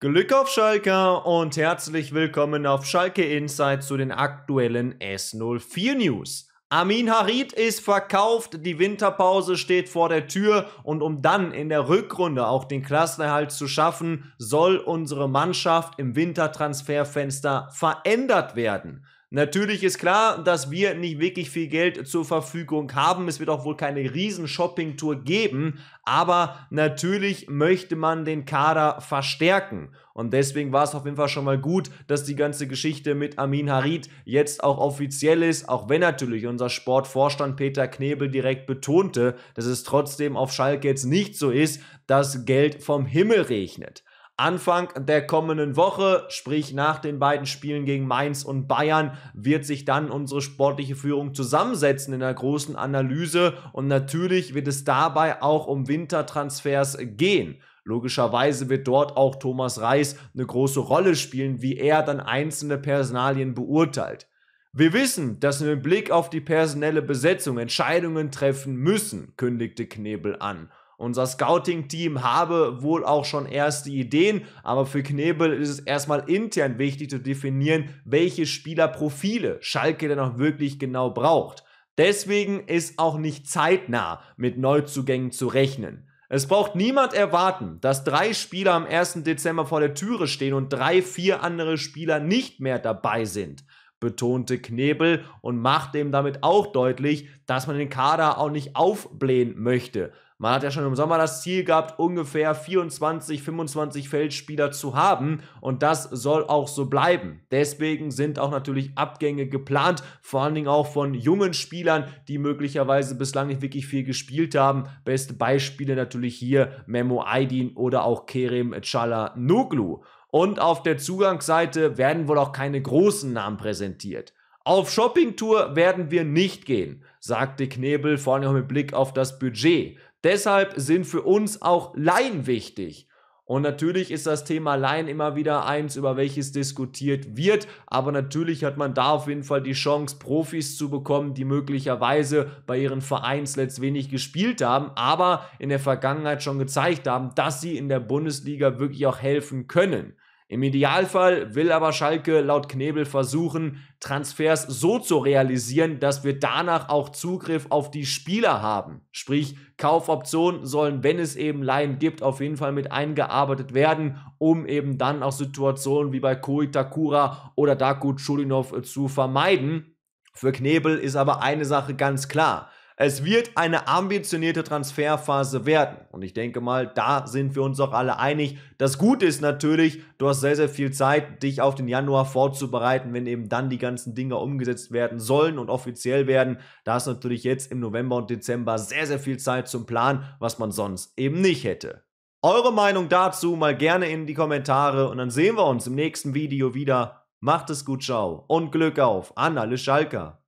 Glück auf Schalke und herzlich willkommen auf Schalke Insight zu den aktuellen S04 News. Amin Harid ist verkauft, die Winterpause steht vor der Tür und um dann in der Rückrunde auch den Klassenerhalt zu schaffen, soll unsere Mannschaft im Wintertransferfenster verändert werden. Natürlich ist klar, dass wir nicht wirklich viel Geld zur Verfügung haben. Es wird auch wohl keine riesen Shopping-Tour geben, aber natürlich möchte man den Kader verstärken. Und deswegen war es auf jeden Fall schon mal gut, dass die ganze Geschichte mit Amin Harid jetzt auch offiziell ist, auch wenn natürlich unser Sportvorstand Peter Knebel direkt betonte, dass es trotzdem auf Schalke jetzt nicht so ist, dass Geld vom Himmel regnet. Anfang der kommenden Woche, sprich nach den beiden Spielen gegen Mainz und Bayern, wird sich dann unsere sportliche Führung zusammensetzen in der großen Analyse und natürlich wird es dabei auch um Wintertransfers gehen. Logischerweise wird dort auch Thomas Reis eine große Rolle spielen, wie er dann einzelne Personalien beurteilt. Wir wissen, dass wir mit Blick auf die personelle Besetzung Entscheidungen treffen müssen, kündigte Knebel an. Unser Scouting-Team habe wohl auch schon erste Ideen, aber für Knebel ist es erstmal intern wichtig zu definieren, welche Spielerprofile Schalke denn auch wirklich genau braucht. Deswegen ist auch nicht zeitnah mit Neuzugängen zu rechnen. Es braucht niemand erwarten, dass drei Spieler am 1. Dezember vor der Türe stehen und drei, vier andere Spieler nicht mehr dabei sind betonte Knebel und machte ihm damit auch deutlich, dass man den Kader auch nicht aufblähen möchte. Man hat ja schon im Sommer das Ziel gehabt, ungefähr 24, 25 Feldspieler zu haben und das soll auch so bleiben. Deswegen sind auch natürlich Abgänge geplant, vor allen Dingen auch von jungen Spielern, die möglicherweise bislang nicht wirklich viel gespielt haben. Beste Beispiele natürlich hier Memo Aydin oder auch Kerem Chala Noglu. Und auf der Zugangsseite werden wohl auch keine großen Namen präsentiert. Auf Shoppingtour werden wir nicht gehen, sagte Knebel, vor allem mit Blick auf das Budget. Deshalb sind für uns auch Laien wichtig. Und natürlich ist das Thema Laien immer wieder eins, über welches diskutiert wird. Aber natürlich hat man da auf jeden Fall die Chance, Profis zu bekommen, die möglicherweise bei ihren Vereins letzt wenig gespielt haben, aber in der Vergangenheit schon gezeigt haben, dass sie in der Bundesliga wirklich auch helfen können. Im Idealfall will aber Schalke laut Knebel versuchen, Transfers so zu realisieren, dass wir danach auch Zugriff auf die Spieler haben. Sprich, Kaufoptionen sollen, wenn es eben Laien gibt, auf jeden Fall mit eingearbeitet werden, um eben dann auch Situationen wie bei Koitakura oder Daku Chulinov äh, zu vermeiden. Für Knebel ist aber eine Sache ganz klar. Es wird eine ambitionierte Transferphase werden. Und ich denke mal, da sind wir uns auch alle einig. Das Gute ist natürlich, du hast sehr, sehr viel Zeit, dich auf den Januar vorzubereiten, wenn eben dann die ganzen Dinge umgesetzt werden sollen und offiziell werden. Da ist natürlich jetzt im November und Dezember sehr, sehr viel Zeit zum Plan, was man sonst eben nicht hätte. Eure Meinung dazu mal gerne in die Kommentare und dann sehen wir uns im nächsten Video wieder. Macht es gut, ciao und Glück auf an alle Schalker.